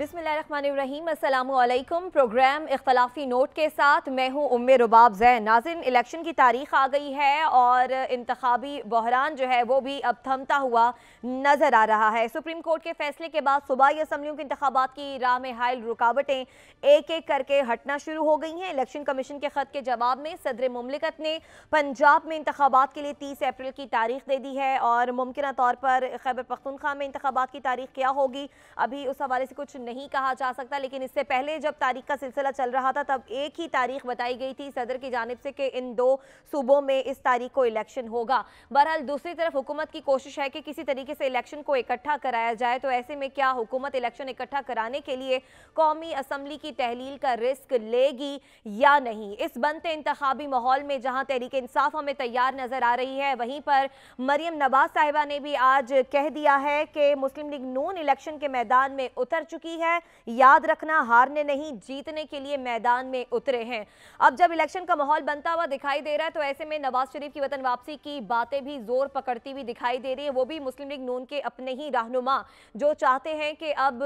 बिसमीम programme इख्तलाफी note के साथ मैं हूँ उम रुबाब जैन नाजिन इलेक्शन की तारीख आ गई है और इंतबी बहरान जो है वो भी अब थमता हुआ नज़र आ रहा है सुप्रीम कोर्ट के फैसले के बाद सूबाई असम्बलियों के इंतबात की राह में हायल रुकावटें एक एक करके हटना शुरू हो गई हैं इलेक्शन कमीशन के ख़त के जवाब में सदर ममलिकत ने पंजाब में इंतबात के लिए तीस अप्रैल की तारीख दे दी है और मुमकिन तौर पर खैबर पख्तनख्वा में इंतबात की तारीख क्या होगी अभी उस हवाले से कुछ नहीं कहा जा सकता लेकिन इससे पहले जब तारीख का सिलसिला चल रहा था तब एक ही तारीख बताई गई थी सदर की जानब से कि इन दो सूबों में इस तारीख को इलेक्शन होगा बहरहाल दूसरी तरफ हुकूमत की कोशिश है कि किसी तरीके से इलेक्शन को इकट्ठा कराया जाए तो ऐसे में क्या हुकूमत इलेक्शन इकट्ठा कराने के लिए कौमी असम्बली की तहलील का रिस्क लेगी या नहीं इस बनते इंतबी माहौल में जहाँ तहरीक इंसाफ हमें तैयार नजर आ रही है वहीं पर मरियम नवाज साहिबा ने भी आज कह दिया है कि मुस्लिम लीग नून इलेक्शन के मैदान में उतर चुकी है याद रखना हारने नहीं जीतने के लिए मैदान में उतरे हैं अब जब इलेक्शन का माहौल बनता हुआ दिखाई दे रहा है तो ऐसे में नवाज शरीफ की वतन वापसी की बातें भी जोर पकड़ती हुई दिखाई दे रही है वो भी मुस्लिम लीग नून के अपने ही रहनुमा जो चाहते हैं कि अब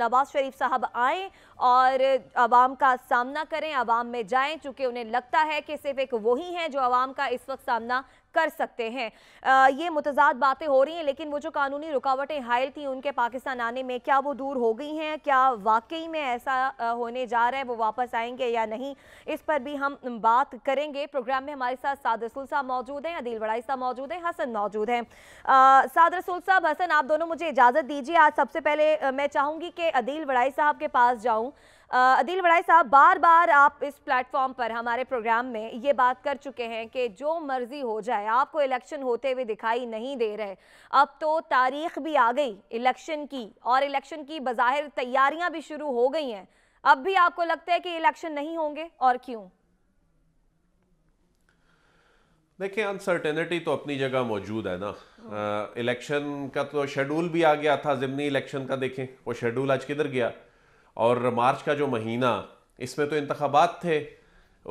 नवाज शरीफ साहब आए और आवाम का सामना करें आवाम में जाएं चूंकि उन्हें लगता है कि सिर्फ एक वही हैं जो आवाम का इस वक्त सामना कर सकते हैं आ, ये मुतजाद बातें हो रही हैं लेकिन वो जो कानूनी रुकावटें हायल थी उनके पाकिस्तान आने में क्या वो दूर हो गई हैं क्या वाकई में ऐसा होने जा रहा है वो वापस आएंगे या नहीं इस पर भी हम बात करेंगे प्रोग्राम में हमारे साथ साद रसूल साहब मौजूद हैं अदील वड़ाई साहब मौजूद हैं हसन मौजूद हैं साद रसूल साहब हसन आप दोनों मुझे इजाज़त दीजिए आज सबसे पहले मैं चाहूँगी कि अदील वड़ाई साहब के पास जाऊँ अदिल वड़ाई साहब बार बार आप इस प्लेटफॉर्म पर हमारे प्रोग्राम में ये बात कर चुके हैं कि जो मर्जी हो जाए आपको इलेक्शन होते हुए दिखाई नहीं दे रहे अब तो तारीख भी आ गई इलेक्शन की और इलेक्शन की बाहर तैयारियां भी शुरू हो गई हैं अब भी आपको लगता है कि इलेक्शन नहीं होंगे और क्यों देखिए अनसर्टेनिटी तो अपनी जगह मौजूद है ना इलेक्शन का तो शेड्यूल भी आ गया था ज़िमनी इलेक्शन का देखें वो शेड्यूल आज किधर गया और मार्च का जो महीना इसमें तो इंतबात थे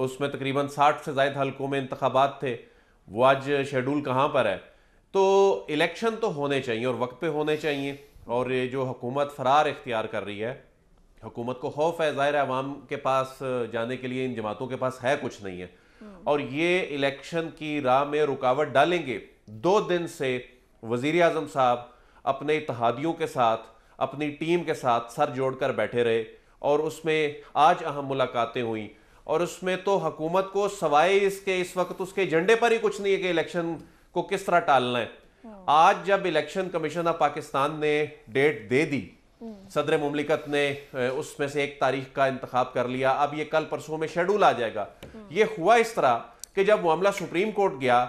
उसमें तकरीबन साठ से जायद हलकों में इंतबात थे वो आज शेड्यूल कहाँ पर है तो इलेक्शन तो होने चाहिए और वक्त पे होने चाहिए और ये जो हुकूमत फरार इख्तियार कर रही है हुकूमत को खौफ है ज़ाहिर आवाम के पास जाने के लिए इन जमातों के पास है कुछ नहीं है हम्म। और ये इलेक्शन की राह में रुकावट डालेंगे दो दिन से वज़ी अजम साहब अपने इतिहादियों के साथ अपनी टीम के साथ सर जोड़कर बैठे रहे और उसमें आज अहम मुलाकातें हुई और उसमें तो हुकूमत को सवाए इसके इस वक्त उसके एजेंडे पर ही कुछ नहीं है कि इलेक्शन को किस तरह टालना है हाँ। आज जब इलेक्शन कमीशन ऑफ पाकिस्तान ने डेट दे दी हम्म। सदर मुमलिकत ने उसमें से एक तारीख का इंतखा कर लिया अब ये कल परसों में शेड्यूल आ जाएगा हम्म। ये हुआ इस तरह कि जब मामला सुप्रीम कोर्ट गया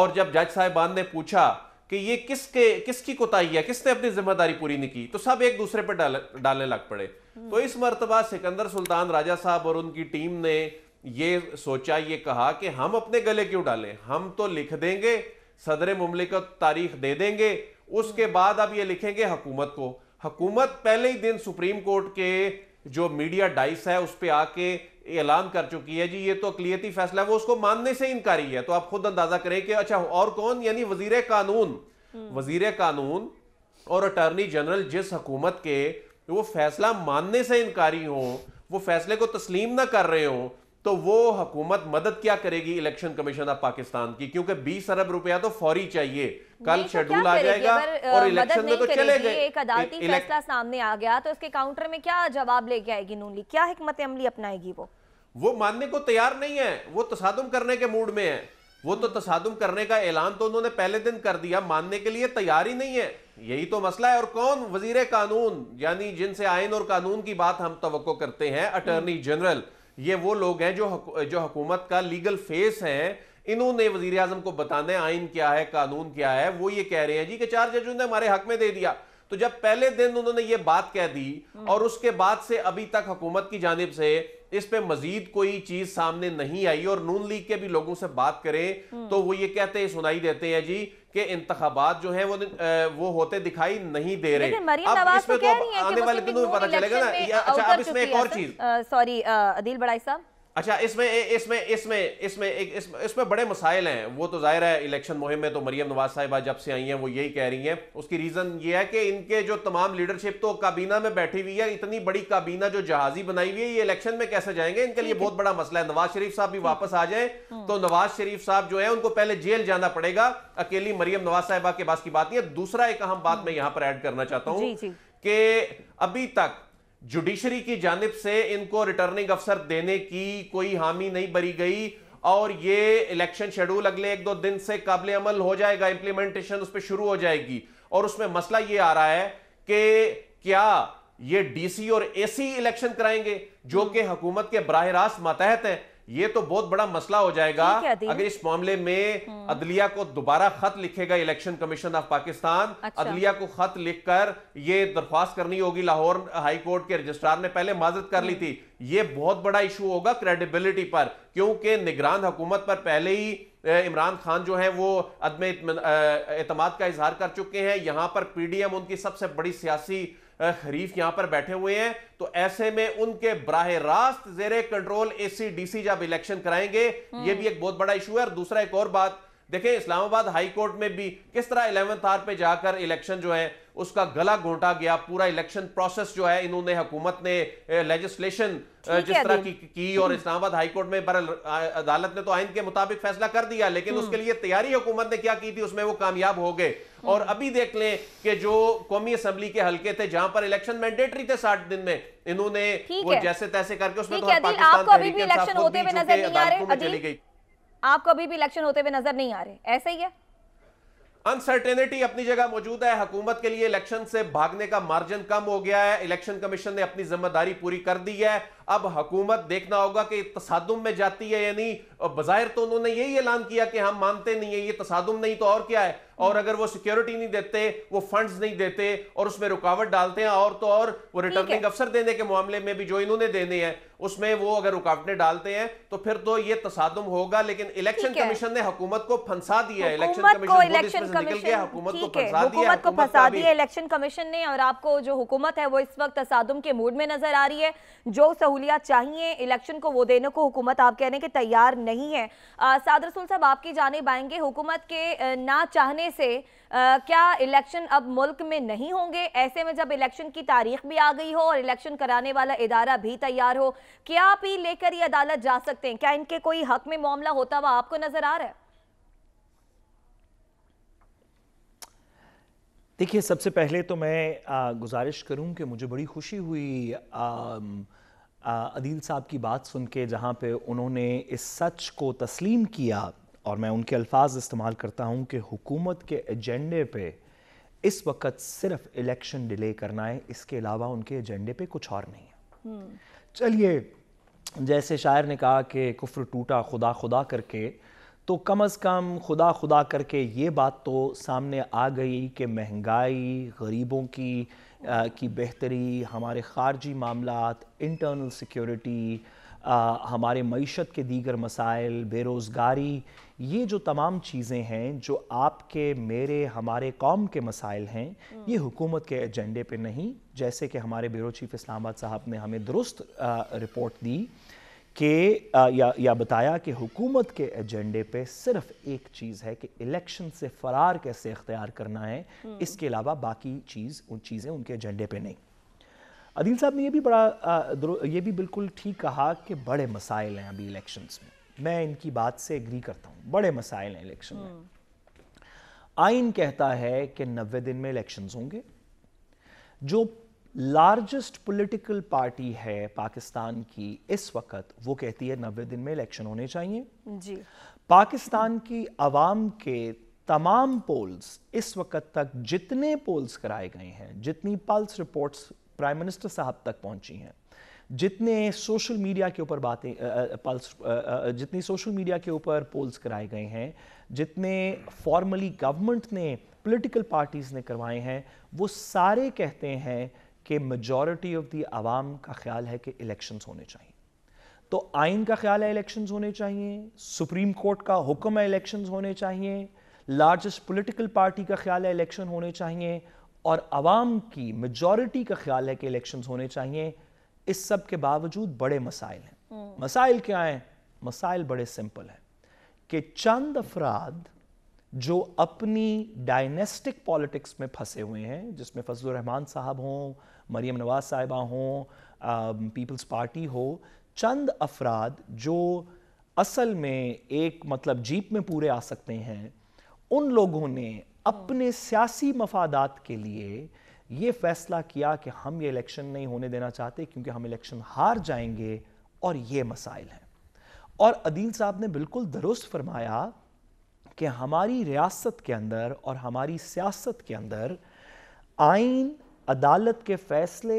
और जब जज साहिबान ने पूछा कि ये किसके किसकी कोताही है किसने अपनी जिम्मेदारी पूरी नहीं की तो सब एक दूसरे पर डाल, डालने लग पड़े हम्म। तो इस मरतबा सिकंदर सुल्तान राजा साहब और उनकी टीम ने ये सोचा ये कहा कि हम अपने गले क्यों डालें हम तो लिख देंगे सदर को तारीख दे देंगे उसके हम्म। बाद अब ये लिखेंगे हकूमत को हकूमत पहले ही दिन सुप्रीम कोर्ट के जो मीडिया डाइस है उस पर आके ऐलान कर चुकी है जी ये तो अकलीती फैसला है वो उसको मानने से इनकारी है तो आप खुद अंदाजा करें कि अच्छा और कौन यानी वजीर कानून हम्म। वजीर कानून और अटर्नी जनरल जिस हकूमत के वो फैसला मानने से इनकारी हो वो फैसले को तस्लीम ना कर रहे हों तो वो हुकूमत मदद क्या करेगी इलेक्शन कमीशन ऑफ पाकिस्तान की क्योंकि 20 अरब रुपया तो फौरी चाहिए कल शेड्यूल तो आ जाएगा और इलेक्शन में तो चले गए एक अदालती फैसला सामने आ गया तो इसके काउंटर में क्या जवाब लेके आएगी नून लीग क्या हिकमत अमली अपनाएगी वो वो मानने को तैयार नहीं है वो तसादम करने के मूड में है वो तो तसादम करने का ऐलान तो उन्होंने पहले दिन कर दिया मानने के लिए तैयार ही नहीं है यही तो मसला है और कौन वजीर कानून यानी जिनसे आयन और कानून की बात हम तो करते हैं अटर्नी जनरल ये वो लोग हैं जो जो हकूमत का लीगल फेस हैं इन्होंने वजीर आजम को बताने आइन क्या है कानून क्या है वो ये कह रहे हैं जी कि चार जजों ने हमारे हक में दे दिया तो जब पहले दिन उन्होंने ये बात कह दी हम्म। और उसके बाद से अभी तक हुकूमत की जानब से इस पे मजीद कोई चीज सामने नहीं आई और नून लीग के भी लोगों से बात करें हम्म। तो वो ये कहते सुनाई देते हैं जी कि इंतबात जो है वो वो होते दिखाई नहीं दे रहे तो तो आने वाले दिनों में पता चलेगा ना अच्छा अब इसमें एक और चीज सॉरी अदिल बड़ाई साहब अच्छा इसमें इसमें इसमें इसमें एक इसमें, बड़े मसाइल हैं वो तो जाहिर है इलेक्शन मुहिम में तो मरियम नवाज साहिबा जब से आई हैं वो यही कह रही हैं उसकी रीज़न ये है कि इनके जो तमाम लीडरशिप तो काबीना में बैठी हुई है इतनी बड़ी काबीना जो जहाजी बनाई हुई है ये इलेक्शन में कैसे जाएंगे इनके लिए बहुत बड़ा मसला है नवाज शरीफ साहब भी वापस आ जाए हम्म। तो नवाज शरीफ साहब जो है उनको पहले जेल जाना पड़ेगा अकेली मरियम नवाज साहिबा के पास की बात नहीं है दूसरा एक अहम बात हम्म। मैं यहाँ पर ऐड करना चाहता हूँ कि अभी तक जुडिशरी की जानब से इनको रिटर्निंग अफसर देने की कोई हामी नहीं भरी गई और ये इलेक्शन शेड्यूल अगले एक दो दिन से काबिल अमल हो जाएगा इंप्लीमेंटेशन उस पर शुरू हो जाएगी और उसमें मसला ये आ रहा है कि क्या ये डीसी और एसी इलेक्शन कराएंगे जो हम्म। कि हुकूमत के बरह रास्त मातहत हैं ये तो बहुत बड़ा मसला हो जाएगा अगर इस मामले में हम्म। अदलिया को दोबारा खत लिखेगा इलेक्शन कमीशन ऑफ पाकिस्तान अच्छा। अदलिया को खत लिखकर ये दरख्वास्त करनी होगी लाहौर हाई कोर्ट के रजिस्ट्रार ने पहले माजत कर ली हम्म। थी ये बहुत बड़ा इशू होगा क्रेडिबिलिटी पर क्योंकि निगरान हुकूमत पर पहले ही इमरान खान जो है वो अदम एतम का इजहार कर चुके हैं यहां पर पीडीएम उनकी सबसे बड़ी सियासी खरीफ यहां पर बैठे हुए हैं तो ऐसे में उनके बराह रास्त जेरे कंट्रोल डीसी जब इलेक्शन कराएंगे यह भी हम्म। एक बहुत बड़ा इशू है और दूसरा एक और बात देखें इस्लामाबाद हाई कोर्ट में भी किस तरह इलेवंथ आर पे जाकर इलेक्शन जो है उसका गला घोटा गया पूरा इलेक्शन प्रोसेस जो है इन्होंने हुकूमत ने लेजिस्लेशन जिस तरह की की और इस्लामाबाद हाई कोर्ट में बरल अदालत ने तो आइन के मुताबिक फैसला कर दिया लेकिन उसके हम्म। लिए तैयारी हुकूमत ने क्या की थी उसमें वो कामयाब हो गए हम्म। और अभी देख लें कि जो कौमी असम्बली के हल्के थे जहां पर इलेक्शन मैंडेटरी थे साठ दिन में इन्होंने वो जैसे तैसे करके उसमें तो पाकिस्तान चली गई आपको अभी भी इलेक्शन होते हुए नजर नहीं आ रहे ऐसे ही है अनसर्टेनिटी अपनी जगह मौजूद है हुकूमत के लिए इलेक्शन से भागने का मार्जिन कम हो गया है इलेक्शन कमीशन ने अपनी जिम्मेदारी पूरी कर दी है अब हकूमत देखना होगा कि तसादुम में जाती है यानी बाहर तो उन्होंने यही ऐलान किया कि हम मानते नहीं है ये तसादुम नहीं तो और क्या है और अगर वो सिक्योरिटी नहीं देते वो फंड्स नहीं देते और उसमें रुकावट डालते हैं और तो और वो रिटर्निंग अफसर देने के मामले में भी जो इन्होंने देने हैं उसमें वो अगर रुकावटें डालते हैं तो फिर तो ये तसादुम होगा लेकिन इलेक्शन कमीशन ने हुकूमत को फंसा दिया इलेक्शन कमीशन इलेक्शन निकल गया हुकूमत को फंसा दिया हुकूमत को फंसा दिया इलेक्शन कमीशन ने और आपको जो हुकूमत है वो इस वक्त तसादुम के मूड में नजर आ रही है जो सहूलियात चाहिए इलेक्शन को वो देने को हुकूमत आप कहने के तैयार नहीं है साद रसूल साहब आपकी जाने आएंगे हुकूमत के ना चाहने से आ, क्या इलेक्शन अब मुल्क में नहीं होंगे ऐसे में जब इलेक्शन की तारीख भी आ गई हो और इलेक्शन कराने वाला इदारा भी तैयार हो क्या आप ही लेकर ये अदालत जा सकते हैं क्या इनके कोई हक में मामला होता हुआ आपको नजर आ रहा है देखिए सबसे पहले तो मैं आ, गुजारिश करूं कि मुझे बड़ी खुशी हुई आ, अदील साहब की बात सुन के जहाँ पे उन्होंने इस सच को तस्लीम किया और मैं उनके अल्फाज इस्तेमाल करता हूँ कि हुकूमत के एजेंडे पे इस वक्त सिर्फ इलेक्शन डिले करना है इसके अलावा उनके एजेंडे पे कुछ और नहीं है चलिए जैसे शायर ने कहा कि कुफ्र टूटा खुदा खुदा करके तो कम अज़ कम खुदा खुदा करके ये बात तो सामने आ गई कि महंगाई गरीबों की की बेहतरी हमारे खारजी मामला इंटरनल सिक्योरिटी हमारे मीशत के दीगर मसाइल बेरोज़गारी ये जो तमाम चीज़ें हैं जो आपके मेरे हमारे कौम के मसाइल हैं हम्म। ये हुकूमत के एजेंडे पे नहीं जैसे कि हमारे ब्यूरो चीफ इस्लामाबाद साहब ने हमें दुरुस्त रिपोर्ट दी कि या या बताया कि हुकूमत के एजेंडे पे सिर्फ एक चीज़ है कि इलेक्शन से फरार कैसे इख्तियार करना है हम्म। इसके अलावा बाकी चीज़ उन चीज़ें उनके एजेंडे पे नहीं अदील साहब ने ये भी बड़ा ये भी बिल्कुल ठीक कहा कि बड़े मसाइल हैं अभी इलेक्शंस में मैं इनकी बात से एग्री करता हूँ बड़े मसाइल हैं इलेक्शन में हम्म। आइन कहता है कि नबे दिन में इलेक्शन होंगे जो लार्जेस्ट पॉलिटिकल पार्टी है पाकिस्तान की इस वक्त वो कहती है नब्बे दिन में इलेक्शन होने चाहिए जी पाकिस्तान की आवाम के तमाम पोल्स इस वक्त तक जितने पोल्स कराए गए हैं जितनी पल्स रिपोर्ट्स प्राइम मिनिस्टर साहब तक पहुंची हैं जितने सोशल मीडिया के ऊपर बातें पल्स जितनी सोशल मीडिया के ऊपर पोल्स कराए गए हैं जितने फॉर्मली गवर्नमेंट ने पॉलिटिकल पार्टीज़ ने करवाए हैं वो सारे कहते हैं कि मेजॉरिटी ऑफ द आवाम का ख्याल है कि इलेक्शंस होने चाहिए तो आइन का ख्याल है इलेक्शंस होने चाहिए सुप्रीम कोर्ट का हुक्म है इलेक्शंस होने चाहिए लार्जेस्ट पॉलिटिकल पार्टी का ख्याल है इलेक्शन होने चाहिए और आवाम की मेजोरिटी का ख्याल है कि इलेक्शंस होने चाहिए इस सब के बावजूद बड़े मसाइल हैं हम्म। मसाइल क्या हैं मसाइल बड़े सिंपल हैं कि चंद अफराद जो अपनी डायनेस्टिक पॉलिटिक्स में फंसे हुए हैं जिसमें फजल रहमान साहब हों मरियम नवाज साहिबा हों पीपल्स पार्टी हो चंद अफराद जो असल में एक मतलब जीप में पूरे आ सकते हैं उन लोगों ने अपने सियासी मफादात के लिए ये फैसला किया कि हम ये इलेक्शन नहीं होने देना चाहते क्योंकि हम इलेक्शन हार जाएंगे और ये मसाइल हैं और अदील साहब ने बिल्कुल दुरुस्त फरमाया कि हमारी रियासत के अंदर और हमारी सियासत के अंदर आइन अदालत के फैसले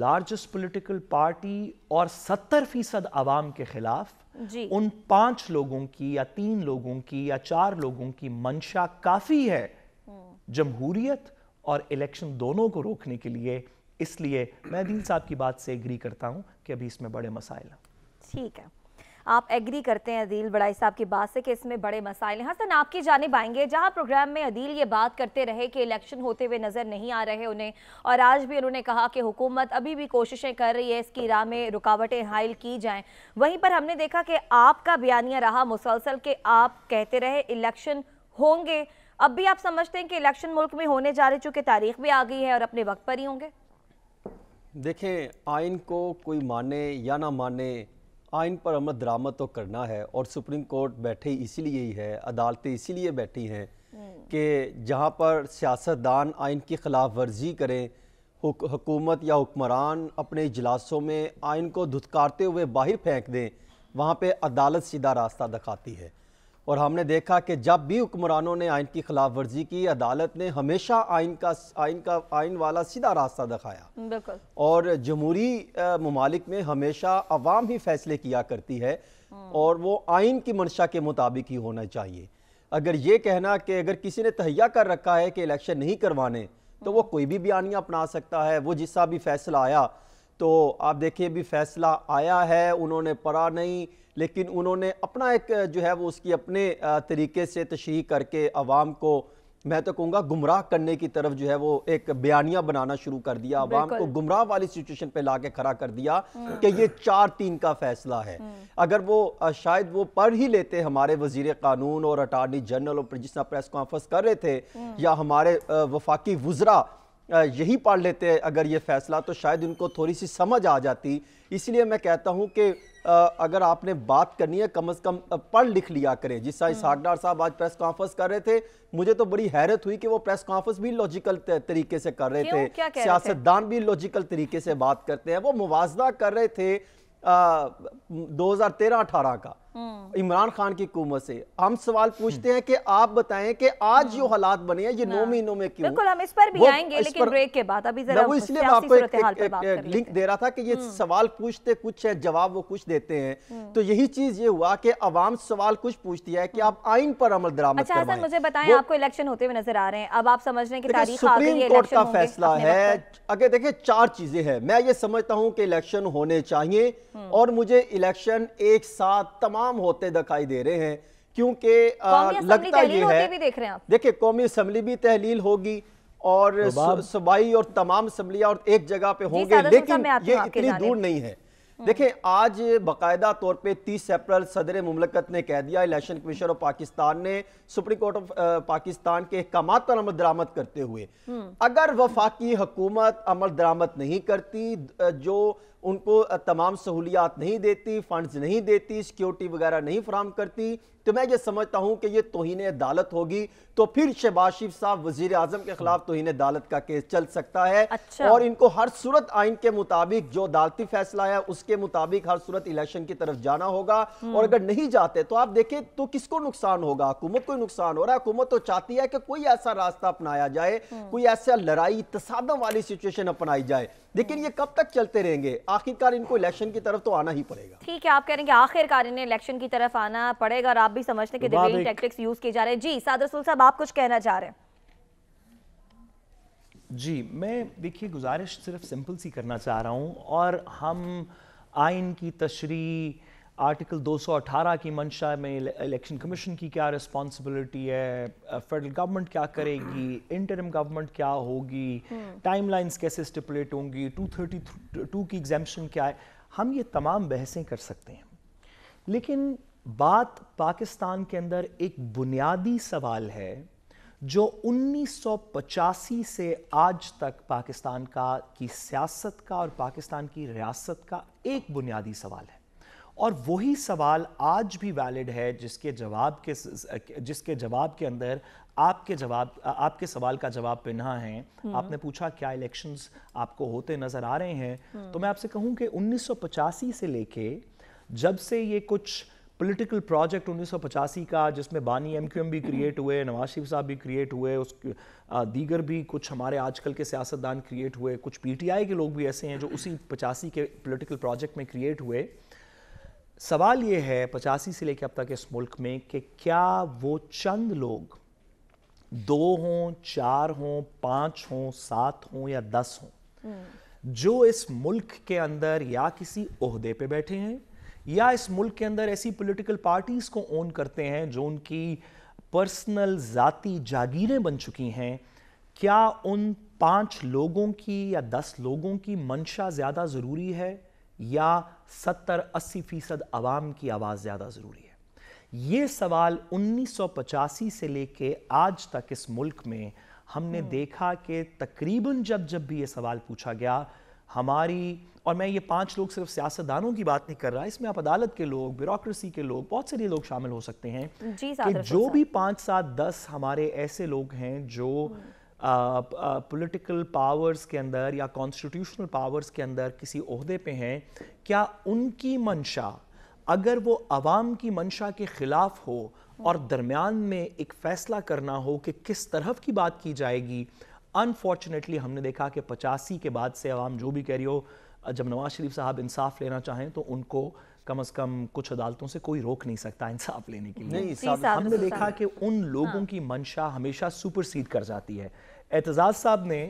लार्जेस्ट पॉलिटिकल पार्टी और सत्तर फीसद आवाम के खिलाफ उन पांच लोगों की या तीन लोगों की या चार लोगों की मंशा काफी है जमहूरियत और इलेक्शन दोनों को रोकने के लिए इसलिए मैं दिल साहब की बात से एग्री करता हूं कि अभी इसमें बड़े मसाइल हैं ठीक है आप एग्री करते हैं अदील बड़ाई साहब की बात से कि इसमें बड़े मसाइल हैं हसन आपकी जानब आएंगे जहाँ प्रोग्राम में अदील ये बात करते रहे कि इलेक्शन होते हुए नज़र नहीं आ रहे उन्हें और आज भी उन्होंने कहा कि हुकूमत अभी भी कोशिशें कर रही है इसकी राह में रुकावटें हायल की जाएँ वहीं पर हमने देखा कि आपका बयानिया रहा मुसलसल के आप कहते रहे इलेक्शन होंगे अब भी आप समझते हैं कि इलेक्शन मुल्क में होने जा रहे चूँकि तारीख भी आ गई है और अपने वक्त पर ही होंगे देखें आइन को कोई माने या ना माने आइन पर अमद दरामद तो करना है और सुप्रीम कोर्ट बैठे इसीलिए ही है अदालतें इसीलिए बैठी हैं कि जहाँ पर सियासतदान आइन की खिलाफ वर्जी करें हुकूमत या हुक्मरान अपने इजलासों में आइन को धुतकारते हुए बाहर फेंक दें वहाँ पर अदालत सीधा रास्ता दिखाती है और हमने देखा कि जब भी हुक्मरानों ने आइन की खिलाफ वर्जी की अदालत ने हमेशा आइन का आइन का आइन वाला सीधा रास्ता दिखाया और जमहूरी ममालिक में हमेशा अवाम ही फैसले किया करती है हम्म। और वो आइन की मंशा के मुताबिक ही होना चाहिए अगर ये कहना कि अगर किसी ने तहिया कर रखा है कि इलेक्शन नहीं करवाने तो वो हम्म। कोई भी बयानियाँ अपना सकता है वो जिसका भी फैसला आया तो आप देखिए भी फैसला आया है उन्होंने पढ़ा नहीं लेकिन उन्होंने अपना एक जो है वो उसकी अपने तरीके से तशरी करके आवाम को मैं तो कहूँगा गुमराह करने की तरफ जो है वो एक बयानिया बनाना शुरू कर दिया आवाम को गुमराह वाली सिचुएशन पे ला के खड़ा कर दिया हम्म। कि ये चार तीन का फैसला है हम्म। अगर वो शायद वो पढ़ ही लेते हमारे वजीर कानून और अटारनी जनरल और जिस प्रेस कॉन्फ्रेंस कर रहे थे हम्म। या हमारे वफाकी वजरा यही पढ़ लेते अगर ये फैसला तो शायद इनको थोड़ी सी समझ आ जाती इसलिए मैं कहता हूँ कि अगर आपने बात करनी है कम अज़ कम पढ़ लिख लिया करें जिस तरह हम्म। इसहाकडार साहब आज प्रेस कॉन्फ्रेंस कर रहे थे मुझे तो बड़ी हैरत हुई कि वो प्रेस कॉन्फ्रेंस भी लॉजिकल तरीके से कर रहे थे सियासतदान भी लॉजिकल तरीके से बात करते हैं वो मुवजना कर रहे थे दो हज़ार तेरह अठारह का हम्म। इमरान खान की हुकूमत से हम सवाल पूछते हैं कि आप बताएं कि आज जो हालात बने हैं ये नौ हाँ। महीनों में क्यों बिल्कुल हम इस पर भी आएंगे लेकिन ब्रेक के बाद अभी जरा इसलिए आपको एक, एक, एक, एक लिंक दे रहा था कि ये हम्म। सवाल पूछते कुछ है जवाब वो कुछ देते हैं हम्म। तो यही चीज ये हुआ कि अवाम सवाल कुछ पूछती है कि आप आइन पर अमल दराम अच्छा, मुझे बताए आपको इलेक्शन होते हुए नजर आ रहे हैं अब आप समझने के तारीख सुप्रीम कोर्ट का फैसला है अगर देखिए चार चीजें हैं मैं ये समझता हूँ कि इलेक्शन होने चाहिए और मुझे इलेक्शन एक साथ तमाम नाकाम होते दिखाई दे रहे हैं क्योंकि लगता ये है देखिए कौमी असम्बली भी तहलील होगी और तो सूबाई और तमाम असम्बलियाँ और एक जगह पे होंगे लेकिन ये इतनी दूर नहीं है हम्म। देखें आज बाकायदा तौर पे 30 अप्रैल सदर ममलकत ने कह दिया इलेक्शन कमीशन ऑफ पाकिस्तान ने सुप्रीम कोर्ट ऑफ पाकिस्तान के अहकाम पर अमल दरामद करते हुए हम्म। अगर वफाकी हुकूमत अमल दरामद नहीं करती जो उनको तमाम सहूलियात नहीं देती फंड्स नहीं देती सिक्योरिटी वगैरह नहीं फ्राहम करती तो मैं ये समझता हूँ कि ये तोहन अदालत होगी तो फिर शहबाज शरीफ साहब वजीर आजम के खिलाफ तोहन अदालत का केस चल सकता है अच्छा। और इनको हर सूरत आइन के मुताबिक जो अदालती फैसला है उसके मुताबिक हर सूरत इलेक्शन की तरफ जाना होगा हम्म। और अगर नहीं जाते तो आप देखें तो किसको नुकसान होगा हुकूमत को नुकसान हो रहा है हुकूमत तो चाहती है कि कोई ऐसा रास्ता अपनाया जाए हम्म। कोई ऐसा लड़ाई तसादम वाली सिचुएशन अपनाई जाए लेकिन हम्म। ये कब तक चलते रहेंगे आखिरकार इनको इलेक्शन की तरफ तो आना ही पड़ेगा ठीक है आप कह रहे हैं कि आखिरकार इन्हें इलेक्शन की तरफ आना पड़ेगा और आप भी समझते हैं कि टैक्टिक्स तो यूज किए जा रहे हैं जी सादर साहब आप कुछ कहना चाह रहे हैं जी मैं देखिए गुजारिश सिर्फ सिंपल सी करना चाह रहा हूँ और हम आइन की तशरी आर्टिकल 218 की मंशा में इलेक्शन कमीशन की क्या रिस्पॉन्सिबिलिटी है फेडरल गवर्नमेंट क्या करेगी इंटरम गवर्नमेंट क्या होगी टाइमलाइंस हम्म। कैसे स्टिपुलेट होंगी 232 की एग्जामेशन क्या है हम ये तमाम बहसें कर सकते हैं लेकिन बात पाकिस्तान के अंदर एक बुनियादी सवाल है जो उन्नीस से आज तक पाकिस्तान का की सियासत का और पाकिस्तान की रियासत का एक बुनियादी सवाल है और वही सवाल आज भी वैलिड है जिसके जवाब के जिसके जवाब के अंदर आपके जवाब आपके सवाल का जवाब पिन्ह है हम्म। आपने पूछा क्या इलेक्शंस आपको होते नजर आ रहे हैं हम्म। तो मैं आपसे कहूं कि उन्नीस से लेके जब से ये कुछ पॉलिटिकल प्रोजेक्ट उन्नीस का जिसमें बानी एम भी क्रिएट हुए नवाज शरीफ साहब भी क्रिएट हुए उस दीगर भी कुछ हमारे आजकल के सियासतदान क्रिएट हुए कुछ पीटीआई के लोग भी ऐसे हैं जो उसी पचासी के पॉलिटिकल प्रोजेक्ट में क्रिएट हुए सवाल ये है पचासी से लेकर अब तक इस मुल्क में कि क्या वो चंद लोग दो हों चार हों पांच हों सात हों या दस हों जो इस मुल्क के अंदर या किसी ओहदे पे बैठे हैं या इस मुल्क के अंदर ऐसी पॉलिटिकल पार्टीज़ को ओन करते हैं जो उनकी पर्सनल ज़ाती जागीरें बन चुकी हैं क्या उन पांच लोगों की या दस लोगों की मंशा ज़्यादा ज़रूरी है या 70-80 फीसद आवाम की आवाज़ ज़्यादा ज़रूरी है ये सवाल पचासी से लेके आज तक इस मुल्क में हमने हम्म। देखा कि तकरीबन जब जब भी ये सवाल पूछा गया हमारी और मैं ये पांच लोग सिर्फ सियासतदानों की बात नहीं कर रहा इसमें आप अदालत के लोग ब्यूरोक्रेसी के लोग बहुत सारे लोग शामिल हो सकते हैं कि जो भी पांच सात दस हमारे ऐसे लोग हैं जो हम्म। पॉलिटिकल पावर्स के अंदर या कॉन्स्टिट्यूशनल पावर्स के अंदर किसी अहदे पे हैं क्या उनकी मंशा अगर वो आवाम की मंशा के ख़िलाफ़ हो और दरमियान में एक फ़ैसला करना हो कि किस तरफ की बात की जाएगी अनफॉर्चुनेटली हमने देखा कि पचासी के बाद से आवाम जो भी कह रही हो जब नवाज शरीफ साहब इंसाफ लेना चाहें तो उनको कम अज कम कुछ अदालतों से कोई रोक नहीं सकता इंसाफ लेने के लिए हमने देखा कि उन हाँ। लोगों की मंशा हमेशा सुपरसीड कर जाती है एतजाज साहब ने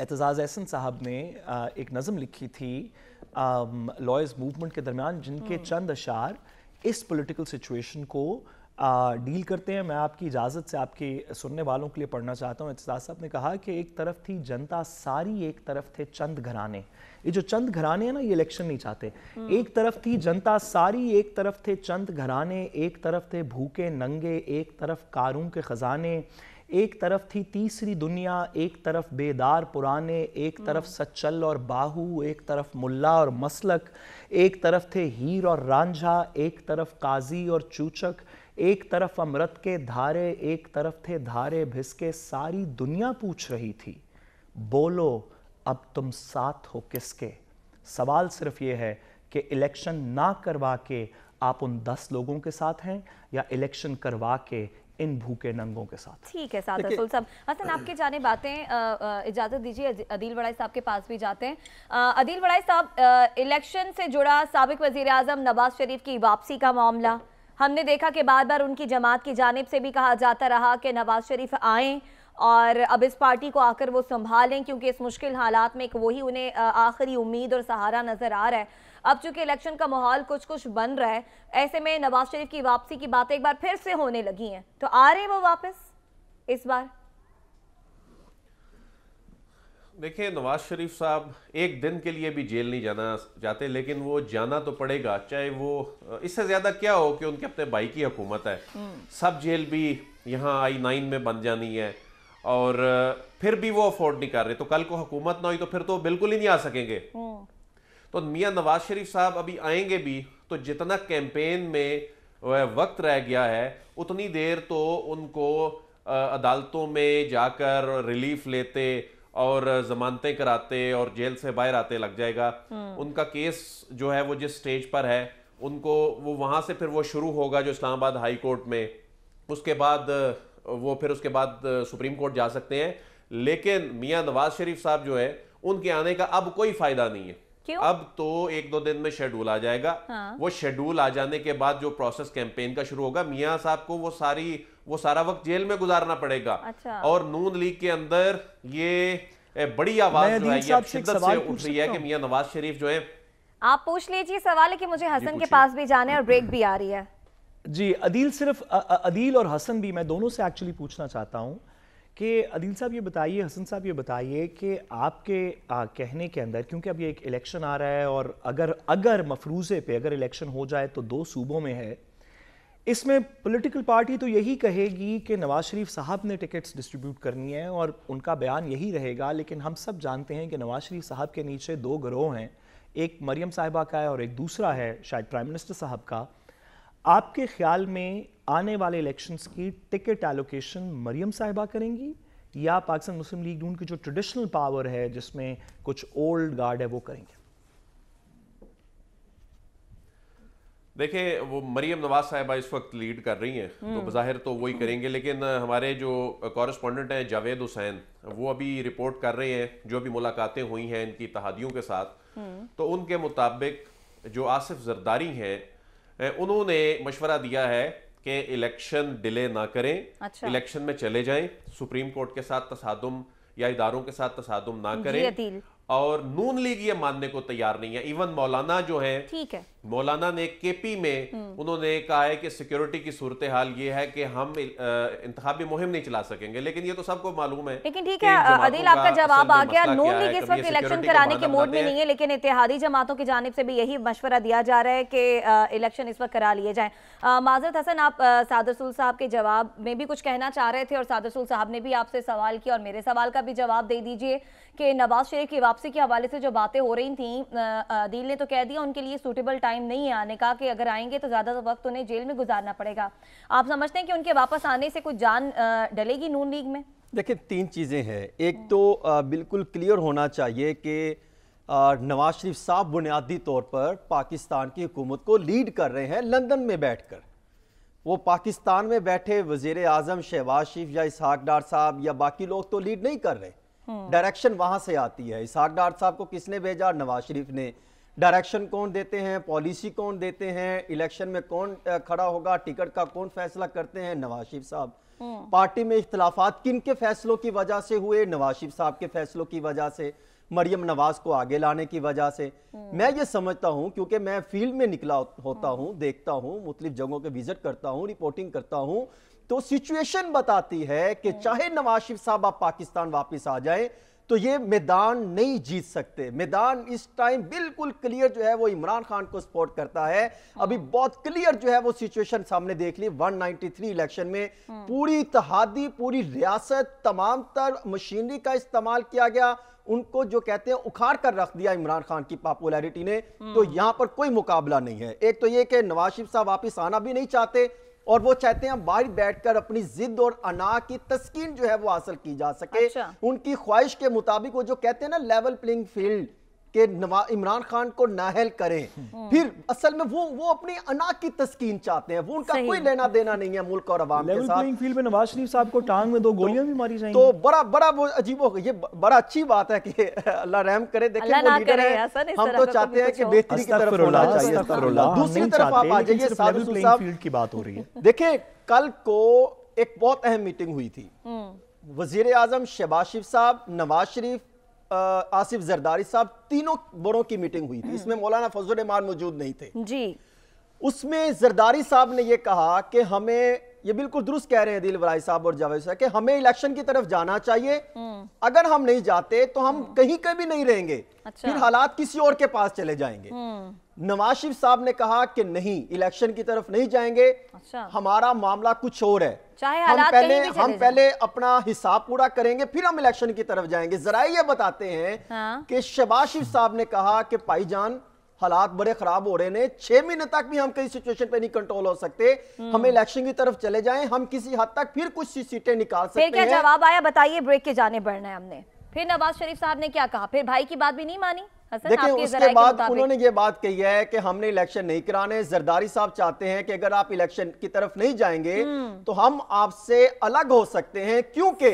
एतजाज एहसन साहब ने एक नज़म लिखी थी लॉयर्स मूवमेंट के दरमियान जिनके हाँ। चंद अशार इस पोलिटिकल सिचुएशन को डील करते हैं मैं आपकी इजाज़त से आपके सुनने वालों के लिए पढ़ना चाहता हूँ इतजाज साहब ने कहा कि एक तरफ थी जनता सारी एक तरफ थे चंद घराने ये जो चंद घराने हैं ना ये इलेक्शन नहीं चाहते एक तरफ थी जनता सारी एक तरफ थे चंद घराने एक तरफ थे भूखे नंगे एक तरफ कारों के ख़जाने एक तरफ थी तीसरी दुनिया एक तरफ बेदार पुराने एक तरफ सच्चल और बाहू एक तरफ मुल्ला और मसलक एक तरफ थे हीर और रांझा एक तरफ काजी और चूचक एक तरफ अमृत के धारे एक तरफ थे धारे भिसके सारी दुनिया पूछ रही थी बोलो अब तुम साथ हो किसके सवाल सिर्फ ये है कि इलेक्शन ना करवा के आप उन दस लोगों के साथ हैं या इलेक्शन करवा के इन भूखे नंगों के साथ ठीक है साथ रसूल हसन आपके जाने बातें इजाजत दीजिए अदील बड़ाई साहब के पास भी जाते हैं अदील बड़ाई साहब इलेक्शन से जुड़ा सबक वजीर आजम नवाज शरीफ की वापसी का मामला हमने देखा कि बार बार उनकी जमात की जानब से भी कहा जाता रहा कि नवाज शरीफ आए और अब इस पार्टी को आकर वो संभालें क्योंकि इस मुश्किल हालात में एक वही उन्हें आखिरी उम्मीद और सहारा नज़र आ रहा है अब चूंकि इलेक्शन का माहौल कुछ कुछ बन रहा है ऐसे में नवाज शरीफ की वापसी की बातें एक बार फिर से होने लगी हैं तो आ रहे हैं वो वापस इस बार देखिए नवाज शरीफ साहब एक दिन के लिए भी जेल नहीं जाना चाहते लेकिन वो जाना तो पड़ेगा चाहे वो इससे ज़्यादा क्या हो कि उनके अपने भाई की हुकूमत है हम्म। सब जेल भी यहाँ आई नाइन में बन जानी है और फिर भी वो अफोर्ड नहीं कर रहे तो कल को हुकूमत ना हुई तो फिर तो बिल्कुल ही नहीं आ सकेंगे हम्म। तो मियाँ नवाज शरीफ साहब अभी आएंगे भी तो जितना कैंपेन में वक्त रह गया है उतनी देर तो उनको अदालतों में जाकर रिलीफ लेते और जमानतें कराते और जेल से बाहर आते लग जाएगा हम्म। उनका केस जो है वो जिस स्टेज पर है उनको वो वहाँ से फिर वो शुरू होगा जो इस्लामाबाद हाई कोर्ट में उसके बाद वो फिर उसके बाद सुप्रीम कोर्ट जा सकते हैं लेकिन मियाँ नवाज शरीफ साहब जो है उनके आने का अब कोई फ़ायदा नहीं है क्यों? अब तो एक दो दिन में शेड्यूल आ जाएगा हाँ? वो शेड्यूल आ जाने के बाद जो प्रोसेस कैंपेन का शुरू होगा मियां साहब को वो सारी वो सारा वक्त जेल में गुजारना पड़ेगा अच्छा। और नून लीग के अंदर ये बड़ी आवाज जो है शिद्दत से उठ रही है कि मियाँ नवाज शरीफ जो है आप पूछ लीजिए सवाल है कि मुझे हसन के पास भी जाना है और ब्रेक भी आ रही है जी अदील सिर्फ अदील और हसन भी मैं दोनों से एक्चुअली पूछना चाहता हूँ कि अदील साहब ये बताइए हसन साहब ये बताइए कि आपके आ, कहने के अंदर क्योंकि अब ये एक इलेक्शन आ रहा है और अगर अगर मफरूज़े पे अगर इलेक्शन हो जाए तो दो सूबों में है इसमें पॉलिटिकल पार्टी तो यही कहेगी कि नवाज शरीफ साहब ने टिकट्स डिस्ट्रीब्यूट करनी है और उनका बयान यही रहेगा लेकिन हम सब जानते हैं कि नवाज शरीफ साहब के नीचे दो ग्रोह हैं एक मरियम साहिबा का है और एक दूसरा है शायद प्राइम मिनिस्टर साहब का आपके ख्याल में आने वाले इलेक्शंस की टिकट एलोकेशन मरियम साहिबा करेंगी या पाकिस्तान मुस्लिम लीग नून की जो ट्रेडिशनल पावर है जिसमें कुछ ओल्ड गार्ड है वो करेंगे देखिए वो मरियम नवाज साहिबा इस वक्त लीड कर रही हैं तो हम्म। बाहिर तो वही करेंगे लेकिन हमारे जो कॉरेस्पॉन्डेंट हैं जावेद हुसैन वो अभी रिपोर्ट कर रहे हैं जो भी मुलाकातें हुई हैं इनकी तहादियों के साथ हम्म। तो उनके मुताबिक जो आसिफ जरदारी हैं उन्होंने मशवरा दिया है कि इलेक्शन डिले ना करें अच्छा। इलेक्शन में चले जाएं सुप्रीम कोर्ट के साथ तसादम या इदारों के साथ तसादम ना करें और नून लीग ये मानने को तैयार नहीं है इवन मौलाना जो है ठीक है मौलाना ने के पी में हम्म। उन्होंने कहा है कि सिक्योरिटी की सूरत हाल ये है कि हम इंतबी मुहिम नहीं चला सकेंगे लेकिन ये तो सबको मालूम है लेकिन ठीक है अदिल आपका जवाब आ गया नून लीग इस वक्त इलेक्शन कराने के मोड में नहीं है लेकिन इतिहादी जमातों की जानब से भी यही मशवरा दिया जा रहा है कि इलेक्शन इस वक्त करा लिए जाए माजरत हसन आप सादरसूल साहब के जवाब में भी कुछ कहना चाह रहे थे और सादरसूल साहब ने भी आपसे सवाल किया और मेरे सवाल का भी जवाब दे दीजिए कि नवाज शरीफ की वापसी के हवाले से जो बातें हो रही थी अदील ने तो कह दिया उनके लिए सूटेबल टाइम टाइम नहीं है आने का कि अगर आएंगे तो ज़्यादा वक्त उन्हें जेल में गुजारना पड़ेगा आप समझते हैं कि उनके वापस आने से कुछ जान डलेगी नून लीग में देखिए तीन चीज़ें हैं एक तो बिल्कुल क्लियर होना चाहिए कि नवाज शरीफ साहब बुनियादी तौर पर पाकिस्तान की हुकूमत को लीड कर रहे हैं लंदन में बैठ कर वो पाकिस्तान में बैठे वजीर आजम शहबाज शरीफ या इसहाक डार साहब या बाकी लोग तो लीड नहीं कर रहे डायरेक्शन हम्म। वहां से आती है इसहाक डार साहब को किसने भेजा नवाज शरीफ ने डायरेक्शन कौन देते हैं पॉलिसी कौन देते हैं इलेक्शन में कौन खड़ा होगा टिकट का कौन फैसला करते हैं नवाज शरीफ साहब हम्म। पार्टी में इख्तलाफात किन के फैसलों की वजह से हुए नवाज शरीफ साहब के फैसलों की वजह से मरियम नवाज को आगे लाने की वजह से हम्म। मैं ये समझता हूँ क्योंकि मैं फील्ड में निकला होता हूँ हम्म। देखता हूँ मुख्तलिफ जगहों पर विजिट करता हूँ रिपोर्टिंग करता हूँ तो सिचुएशन बताती है कि चाहे नवाज शरीफ साहब आप पाकिस्तान वापस आ जाए तो ये मैदान नहीं जीत सकते मैदान इस टाइम बिल्कुल क्लियर जो है वो इमरान खान को सपोर्ट करता है अभी बहुत क्लियर जो है वो सिचुएशन सामने देख ली 193 इलेक्शन में हम्म। पूरी इतिहादी पूरी रियासत तमाम तर मशीनरी का इस्तेमाल किया गया उनको जो कहते हैं उखाड़ कर रख दिया इमरान खान की पॉपुलैरिटी ने तो हम्म। यहां पर कोई मुकाबला नहीं है एक तो यह कि नवाज शिफ साहब वापिस आना भी नहीं चाहते और वो चाहते हैं बाहर बैठकर अपनी जिद और अना की तस्कीन जो है वो हासिल की जा सके अच्छा। उनकी ख्वाहिश के मुताबिक वो जो कहते हैं ना लेवल प्लेइंग फील्ड कि इमरान खान को नाहल करें हम्म। फिर असल में वो वो अपनी अना की तस्कीन चाहते हैं वो उनका कोई लेना देना नहीं है मुल्क और अवाम के साथ फील्ड में नवाज शरीफ साहब को टांग में दो तो गोलियां भी मारी जाएंगी तो बड़ा बड़ा वो अजीब हो ये बड़ा अच्छी बात है कि अल्लाह रहम करे देखिए वो लीडर है हम तो, तो चाहते हैं कि बेहतरी की तरफ होना चाहिए दूसरी तरफ आप आ जाइए साधु साहब की बात हो रही है देखिए कल को एक बहुत अहम मीटिंग हुई थी हम्म। वजीर आजम शहबाज शरीफ साहब नवाज शरीफ आसिफ जरदारी साहब तीनों बोरों की मीटिंग हुई थी इसमें मौलाना फजल मौजूद नहीं थे जी उसमें जरदारी साहब ने यह कहा कि हमें ये बिल्कुल दुरुस्त कह रहे हैं दिल वराई साहब और जावेद साहब कि हमें इलेक्शन की तरफ जाना चाहिए हम्म। अगर हम नहीं जाते तो हम हम्म। कहीं कभी नहीं रहेंगे अच्छा। फिर हालात किसी और के पास चले जाएंगे हम्म। नवाज शिफ साहब ने कहा कि नहीं इलेक्शन की तरफ नहीं जाएंगे अच्छा। हमारा मामला कुछ और है हम पहले हम पहले अपना हिसाब पूरा करेंगे फिर हम इलेक्शन की तरफ जाएंगे जरा ये बताते हैं हाँ। कि शबाज शिफ साहब ने कहा कि भाईजान हालात बड़े खराब हो रहे हैं छह महीने तक भी हम कई सिचुएशन पे नहीं कंट्रोल हो सकते हम हम्म। इलेक्शन की तरफ चले जाएं हम किसी हद तक फिर कुछ सीटें निकाल सकते क्या जवाब आया बताइए ब्रेक के जाने बढ़ना है हमने फिर नवाज शरीफ साहब ने क्या कहा फिर भाई की बात भी नहीं मानी देखिए उसके बाद उन्होंने ये बात कही है कि हमने इलेक्शन नहीं कराने जरदारी साहब चाहते हैं कि अगर आप इलेक्शन की तरफ नहीं जाएंगे हम्म। तो हम आपसे अलग हो सकते हैं क्योंकि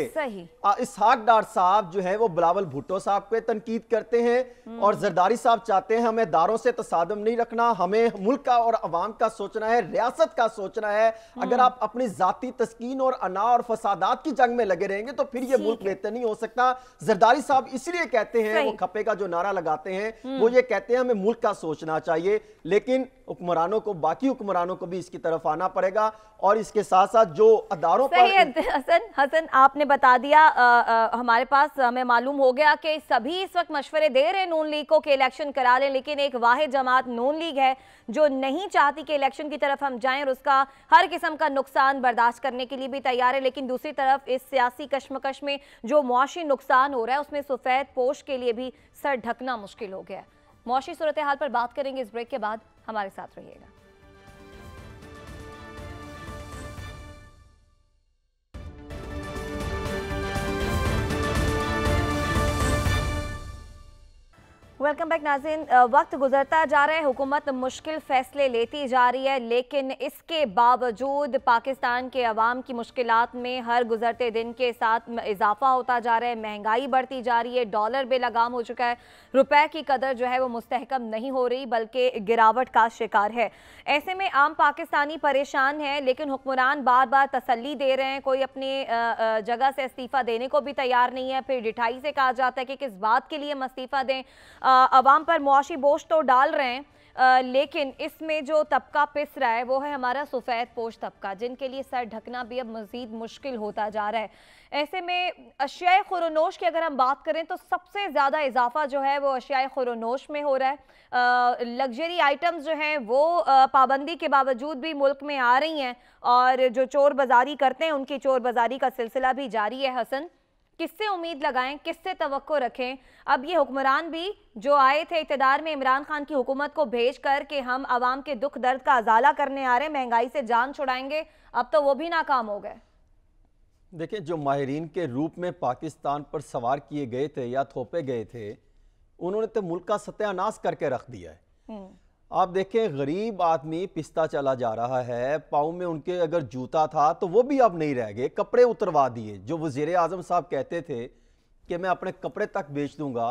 इसहाक डार साहब जो है वो बिलावल भुट्टो साहब पे तनकीद करते हैं हम्म। और जरदारी साहब चाहते हैं हमें दारों से तसादम नहीं रखना हमें मुल्क का और अवाम का सोचना है रियासत का सोचना है अगर हम्म। आप अपनी जाति तस्कीन और अना और फसादात की जंग में लगे रहेंगे तो फिर ये मुल्क बेहतर नहीं हो सकता जरदारी साहब इसलिए कहते हैं वो खपे का जो नारा लगाते हैं वो ये कहते हैं हमें मुल्क का सोचना चाहिए लेकिन हुक्मरानों को बाकी हुक्मरानों को भी इसकी तरफ आना पड़ेगा और इसके साथ साथ जो अदारों पर हसन हसन आपने बता दिया आ, आ, हमारे पास हमें मालूम हो गया कि सभी इस वक्त मशवरे दे रहे नून लीग को कि इलेक्शन करा लें लेकिन एक वाहिद जमात नून लीग है जो नहीं चाहती कि इलेक्शन की तरफ हम जाएं और उसका हर किस्म का नुकसान बर्दाश्त करने के लिए भी तैयार है लेकिन दूसरी तरफ इस सियासी कश्मकश में जो मुआशी नुकसान हो रहा है उसमें सफ़ेद पोष के लिए भी सर ढकना मुश्किल हो गया है मुआशी सूरत हाल पर बात करेंगे इस ब्रेक के बाद हमारे साथ रहिएगा वेलकम बैक नाजिन वक्त गुजरता जा रहा है हुकूमत मुश्किल फैसले लेती जा रही है लेकिन इसके बावजूद पाकिस्तान के अवाम की मुश्किल में हर गुजरते दिन के साथ इजाफा होता जा रहा है महंगाई बढ़ती जा रही है डॉलर बेलगाम हो चुका है रुपए की कदर जो है वो मुस्तकम नहीं हो रही बल्कि गिरावट का शिकार है ऐसे में आम पाकिस्तानी परेशान है लेकिन हुक्मरान बार बार तसली दे रहे हैं कोई अपने जगह से इस्तीफ़ा देने को भी तैयार नहीं है फिर डिठाई से कहा जाता है कि किस बात के लिए हम इस्तीफ़ा दें आवाम पर मुआशी बोझ तो डाल रहे हैं आ, लेकिन इसमें जो तबका पिस रहा है वो है हमारा सफ़ेद पोश तबका जिनके लिए सर ढकना भी अब मज़ीद मुश्किल होता जा रहा है ऐसे में अशियाए खुरनोश की अगर हम बात करें तो सबसे ज़्यादा इजाफा जो है वो अशियाए खुरनोश में हो रहा है लग्जरी आइटम्स जो हैं वो पाबंदी के बावजूद भी मुल्क में आ रही हैं और जो चोर बाजारी करते हैं उनकी चोर बाजारी का सिलसिला भी जारी है हसन किससे उम्मीद लगाएं किससे तो रखें अब ये हुक्मरान भी जो आए थे इकतदार में इमरान खान की हुकूमत को भेज कर के हम आवाम के दुख दर्द का अजाला करने आ रहे हैं महंगाई से जान छुड़ाएंगे अब तो वो भी नाकाम हो गए देखिए जो माहरीन के रूप में पाकिस्तान पर सवार किए गए थे या थोपे गए थे उन्होंने तो मुल्क का सत्यानाश करके रख दिया है हम्म। आप देखें गरीब आदमी पिस्ता चला जा रहा है पाँव में उनके अगर जूता था तो वो भी अब नहीं रह गए कपड़े उतरवा दिए जो वजीर अजम साहब कहते थे कि मैं अपने कपड़े तक बेच दूंगा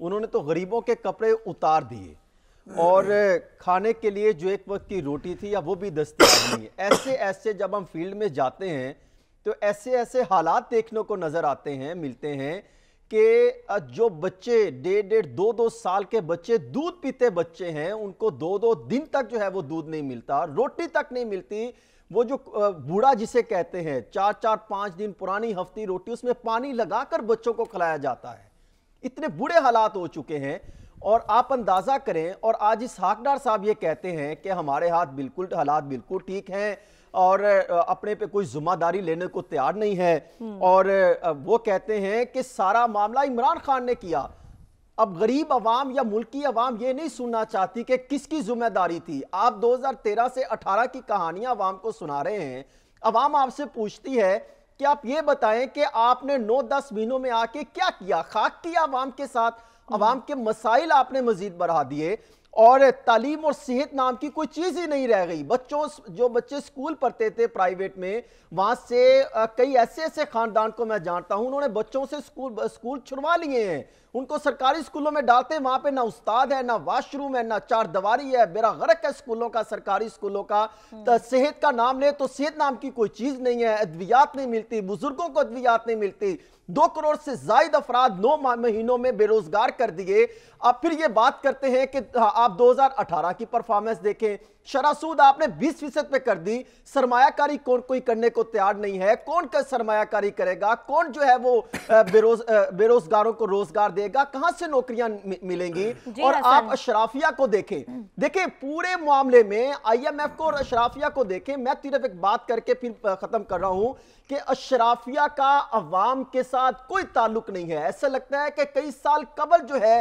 उन्होंने तो गरीबों के कपड़े उतार दिए और खाने के लिए जो एक वक्त की रोटी थी या वो भी दस्तियाब नहीं है ऐसे ऐसे जब हम फील्ड में जाते हैं तो ऐसे ऐसे हालात देखने को नज़र आते हैं मिलते हैं कि जो बच्चे डेढ़ डेढ़ दो दो साल के बच्चे दूध पीते बच्चे हैं उनको दो दो दिन तक जो है वो दूध नहीं मिलता रोटी तक नहीं मिलती वो जो बूढ़ा जिसे कहते हैं चार चार पाँच दिन पुरानी हफ्ती रोटी उसमें पानी लगाकर बच्चों को खिलाया जाता है इतने बुरे हालात हो चुके हैं और आप अंदाज़ा करें और आज इस हाकडार साहब ये कहते हैं कि हमारे हाथ बिल्कुल हालात बिल्कुल ठीक हैं और अपने पे कोई जुम्मेदारी लेने को तैयार नहीं है हम्म। और वो कहते हैं कि सारा मामला इमरान खान ने किया अब गरीब आवाम या मुल्की आवाम ये नहीं सुनना चाहती कि किसकी जिम्मेदारी थी आप 2013 से 18 की कहानियां आवाम को सुना रहे हैं अवाम आपसे पूछती है कि आप ये बताएं कि आपने 9-10 महीनों में आके क्या किया खाक किया आवाम के साथ आवाम हम्म। के मसाइल आपने मजीद बढ़ा दिए और तालीम और सेहत नाम की कोई चीज़ ही नहीं रह गई बच्चों जो बच्चे स्कूल पढ़ते थे प्राइवेट में वहाँ से कई ऐसे ऐसे ख़ानदान को मैं जानता हूँ उन्होंने बच्चों से स्कूल स्कूल छुड़वा लिए हैं उनको सरकारी स्कूलों में डालते हैं वहाँ पे ना उस्ताद है ना वाशरूम है ना चार दवारी है बेरा गरक है स्कूलों का सरकारी स्कूलों का हम्म। तो सेहत का नाम ले तो सेहत नाम की कोई चीज़ नहीं है अद्वियात नहीं मिलती बुजुर्गों को अद्वियात नहीं मिलती दो करोड़ से जायद अफराद नौ महीनों में बेरोजगार कर दिए अब फिर ये बात करते हैं कि हाँ, आप 2018 की परफॉर्मेंस देखें शरासूद आपने 20 फीसद पे कर दी सरमायाकारी कौन कोई करने को तैयार नहीं है कौन कर सरमायाकारी करेगा कौन जो है वो बेरोज बेरोजगारों को रोजगार देगा कहां से नौकरियां मिलेंगी और आप अशराफिया को देखें हम्म। देखें पूरे मामले में आईएमएफ को और अशराफिया को देखें मैं सिर्फ एक बात करके फिर खत्म कर रहा हूं कि अशराफिया का अवाम के साथ कोई ताल्लुक नहीं है ऐसा लगता है कि कई साल कबल जो है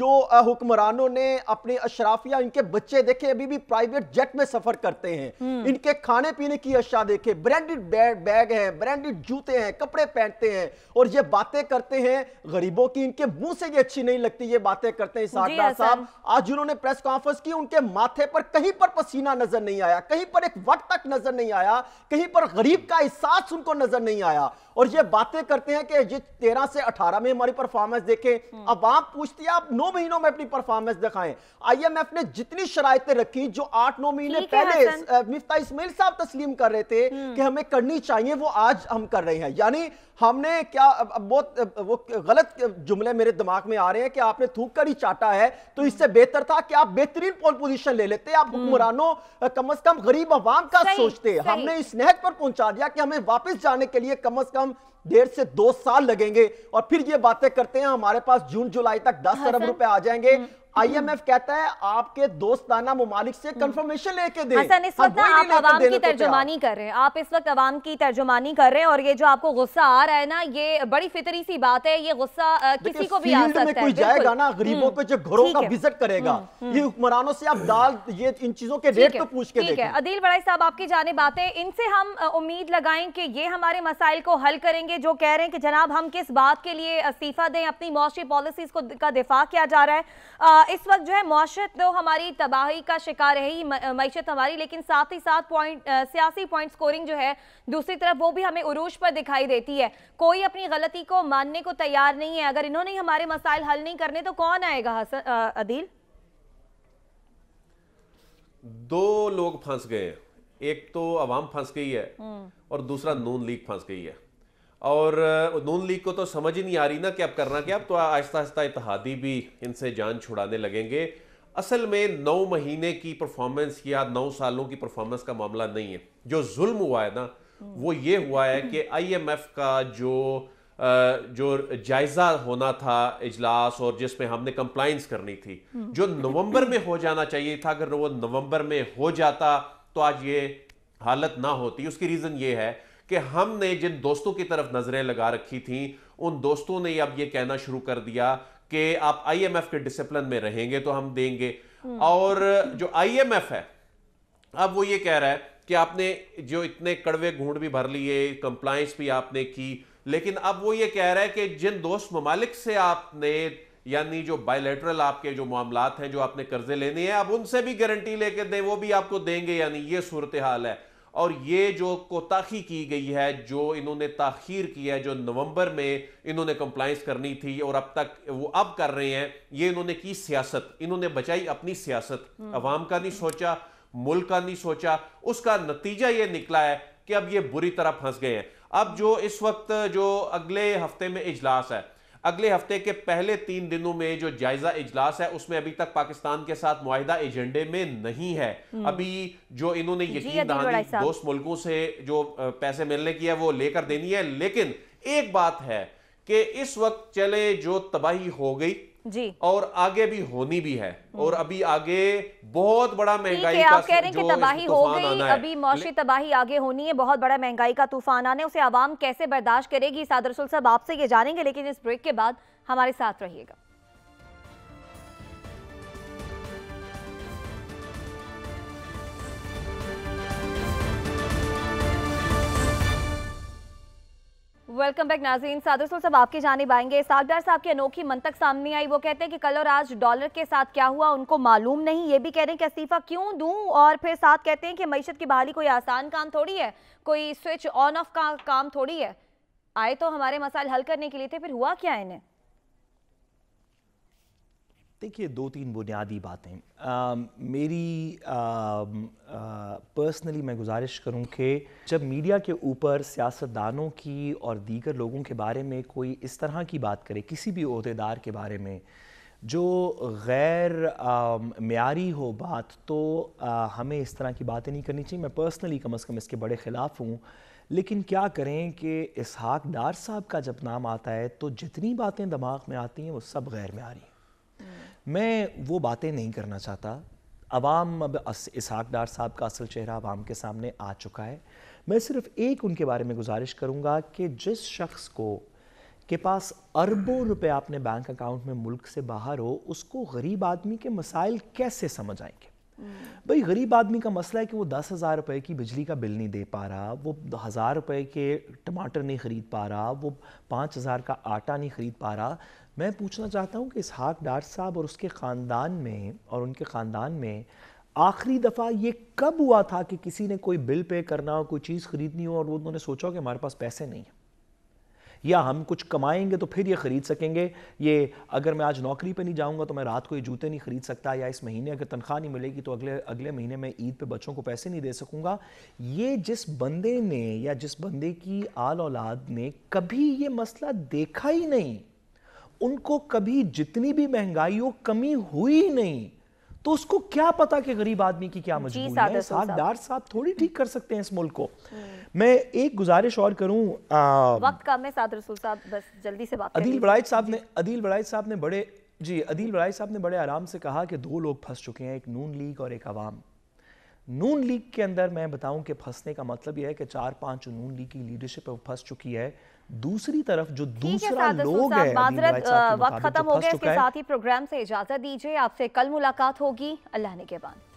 जो हुक्मरानों ने अपने अशराफिया इनके बच्चे देखे अभी भी प्राइवेट जेट में सफर करते हैं इनके खाने पीने की अशा देखे ब्रांडेड बैग है ब्रांडेड जूते हैं कपड़े पहनते हैं और ये बातें करते हैं गरीबों की इनके मुंह से ये अच्छी नहीं लगती ये बातें करते हैं साहब साहब आज जिन्होंने प्रेस कॉन्फ्रेंस की उनके माथे पर कहीं पर पसीना नजर नहीं आया कहीं पर एक वक्त तक नजर नहीं आया कहीं पर गरीब का एहसास उनको नजर नहीं आया और ये बातें करते हैं कि तेरह से अठारह में हमारी परफॉर्मेंस देखें हम्म। अब आप पूछती है आप नौ महीनों में अपनी परफॉर्मेंस दिखाएं आईएमएफ ने जितनी शराइतें रखी जो आठ नौ महीने पहले मिफ्ता इसमेल साहब तस्लीम कर रहे थे हम्म। कि हमें करनी चाहिए वो आज हम कर रहे हैं यानी हमने क्या बहुत वो गलत जुमले मेरे दिमाग में आ रहे हैं कि आपने थूक कर ही चाटा है तो इससे बेहतर था कि आप बेहतरीन पोल पोजीशन ले लेते आप हम्म। हुक्मरानों कम अज कम गरीब अवाम का सोचते हमने इस नहज पर पहुंचा दिया कि हमें वापस जाने के लिए कम अज कम डेढ़ से दो साल लगेंगे और फिर ये बातें करते हैं हमारे पास जून जुलाई तक दस अरब रुपए आ जाएंगे हम्म। आईएमएफ कहता है आपके दोस्ताना ममालिक से कंफर्मेशन हम्म। लेके दे हसन इस हाँ, वक्त हाँ, आप आवाम की तो तर्जुमानी कर रहे हैं आप इस वक्त आवाम की तर्जुमानी कर रहे हैं और ये जो आपको गुस्सा आ रहा है ना ये बड़ी फितरी सी बात है ये गुस्सा किसी को भी आ सकता है कोई जाएगा ना हम्म। गरीबों पे जो घरों का विजिट करेगा हम्म, ये हुक्मरानों से आप दाल ये इन चीजों के रेट तो पूछ के देखें अदील बड़ाई साहब आपकी जाने बातें इनसे हम उम्मीद लगाएं कि ये हमारे मसाइल को हल करेंगे जो कह रहे हैं कि जनाब हम किस बात के लिए इस्तीफा दें अपनी मुआशी पॉलिसीज को का दिफा किया जा रहा है इस वक्त जो है मीशत तो हमारी तबाही का शिकार रही मीशत हमारी लेकिन साथ ही साथ पॉइंट सियासी पॉइंट स्कोरिंग जो है दूसरी तरफ वो भी हमें उरूज पर दिखाई देती है कोई अपनी गलती को मानने को तैयार नहीं है अगर इन्होंने हमारे मसाइल हल नहीं करने तो कौन आएगा हसन अदील दो लोग फंस गए एक तो अवाम फंस गई है हम्म। और दूसरा नून लीग फंस गई है और नून लीग को तो समझ ही नहीं आ रही ना कि अब करना क्या अब तो आहिस्ता आहिस्ता इतिहादी भी इनसे जान छुड़ाने लगेंगे असल में नौ महीने की परफॉर्मेंस या नौ सालों की परफॉर्मेंस का मामला नहीं है जो जुल्म हुआ है ना हम्म। वो ये हुआ है कि आईएमएफ का जो जो जायज़ा होना था इजलास और जिसमें हमने कंप्लाइंस करनी थी हम्म। जो नवंबर में हो जाना चाहिए था अगर वो नवंबर में हो जाता तो आज ये हालत ना होती उसकी रीज़न ये है कि हमने जिन दोस्तों की तरफ नजरें लगा रखी थी उन दोस्तों ने अब ये कहना शुरू कर दिया कि आप आईएमएफ के डिसिप्लिन में रहेंगे तो हम देंगे हम्म। और जो आईएमएफ है अब वो ये कह रहा है कि आपने जो इतने कड़वे घूंढ भी भर लिए कंप्लाइंस भी आपने की लेकिन अब वो ये कह रहा है कि जिन दोस्त ममालिक से आपने यानी जो बायोलेटरल आपके जो मामला हैं जो आपने कर्जे लेने हैं आप उनसे भी गारंटी लेके दें वो भी आपको देंगे यानी ये सूरत हाल है और ये जो कोताही की गई है जो इन्होंने ताखीर की है जो नवंबर में इन्होंने कंप्लाइंस करनी थी और अब तक वो अब कर रहे हैं ये इन्होंने की सियासत इन्होंने बचाई अपनी सियासत हम्म। अवाम का नहीं सोचा मुल्क का नहीं सोचा उसका नतीजा ये निकला है कि अब ये बुरी तरह फंस गए हैं अब जो इस वक्त जो अगले हफ्ते में इजलास है अगले हफ्ते के पहले तीन दिनों में जो जायजा इजलास है उसमें अभी तक पाकिस्तान के साथ मुहिदा एजेंडे में नहीं है हम्म। अभी जो इन्होंने यकीन दहानी दोस्त मुल्कों से जो पैसे मिलने की है वो लेकर देनी है लेकिन एक बात है कि इस वक्त चले जो तबाही हो गई जी और आगे भी होनी भी है हम्म। और अभी आगे बहुत बड़ा महंगाई आप कह रहे हैं कि तबाही हो गई अभी मौसी तबाही आगे होनी है बहुत बड़ा महंगाई का तूफान आने उसे आवाम कैसे बर्दाश्त करेगी सादरसुल साहब आपसे ये जानेंगे लेकिन इस ब्रेक के बाद हमारे साथ रहिएगा वेलकम बैक नाजीन सादरसुल साहब आपकी जानब आएंगे सागदार साहब की अनोखी मंतक सामने आई वो कहते हैं कि कल और आज डॉलर के साथ क्या हुआ उनको मालूम नहीं ये भी कह रहे हैं कि इस्तीफा क्यों दूं और फिर साथ कहते हैं कि मीशत की बहाली कोई आसान काम थोड़ी है कोई स्विच ऑन ऑफ का काम थोड़ी है आए तो हमारे मसाइल हल करने के लिए थे फिर हुआ क्या इन्हें देखिए दो तीन बुनियादी बातें मेरी पर्सनली मैं गुजारिश करूं कि जब मीडिया के ऊपर सियासतदानों की और दीगर लोगों के बारे में कोई इस तरह की बात करे किसी भी अहदेदार के बारे में जो गैर मैारी हो बात तो आ, हमें इस तरह की बातें नहीं करनी चाहिए मैं पर्सनली कम अज़ कम इसके बड़े ख़िलाफ़ हूँ लेकिन क्या करें कि इसहाक डार साहब का जब नाम आता है तो जितनी बातें दिमाग में आती हैं वो सब गैर मैारी मैं वो बातें नहीं करना चाहता अवाम अब इसहाक डार साहब का असल चेहरा अवाम के सामने आ चुका है मैं सिर्फ एक उनके बारे में गुजारिश करूँगा कि जिस शख्स को के पास अरबों रुपए अपने बैंक अकाउंट में मुल्क से बाहर हो उसको गरीब आदमी के मसाइल कैसे समझ आएंगे हम्म। भाई गरीब आदमी का मसला है कि वो दस हज़ार रुपये की बिजली का बिल नहीं दे पा रहा वो हज़ार रुपये के टमाटर नहीं ख़रीद पा रहा वो पाँच हज़ार का आटा नहीं ख़रीद पा रहा मैं पूछना चाहता हूँ कि इसहाक डार साहब और उसके ख़ानदान में और उनके ख़ानदान में आखिरी दफ़ा ये कब हुआ था कि किसी ने कोई बिल पे करना हो कोई चीज़ ख़रीदनी हो और वो उन्होंने सोचा हो कि हमारे पास पैसे नहीं हैं या हम कुछ कमाएंगे तो फिर ये ख़रीद सकेंगे ये अगर मैं आज नौकरी पे नहीं जाऊंगा तो मैं रात को ये जूते नहीं ख़रीद सकता या इस महीने अगर तनख्वाह नहीं मिलेगी तो अगले अगले महीने मैं ईद पे बच्चों को पैसे नहीं दे सकूंगा ये जिस बंदे ने या जिस बंदे की आल औलाद ने कभी ये मसला देखा ही नहीं उनको कभी जितनी भी महंगाई हो कमी हुई नहीं तो उसको क्या पता कि गरीब आदमी की क्या मजबूरी है सागदार साहब थोड़ी ठीक कर सकते हैं इस मुल्क को हम्म। मैं एक गुजारिश और करूं आ, वक्त कम है साद रसूल साहब बस जल्दी से बात अदील बड़ाइज साहब ने अदील बड़ाइज साहब ने बड़े जी अदील बड़ाइज साहब ने बड़े आराम से कहा कि दो लोग फंस चुके हैं एक नून लीग और एक आवाम नून लीग के अंदर मैं बताऊं कि फंसने का मतलब यह है कि चार पांच नून लीग की लीडरशिप फंस चुकी है दूसरी तरफ जो दूसरा लोग है वक्त खत्म हो गया इसके साथ ही प्रोग्राम से इजाजत दीजिए आपसे कल मुलाकात होगी अल्लाह ने के बाद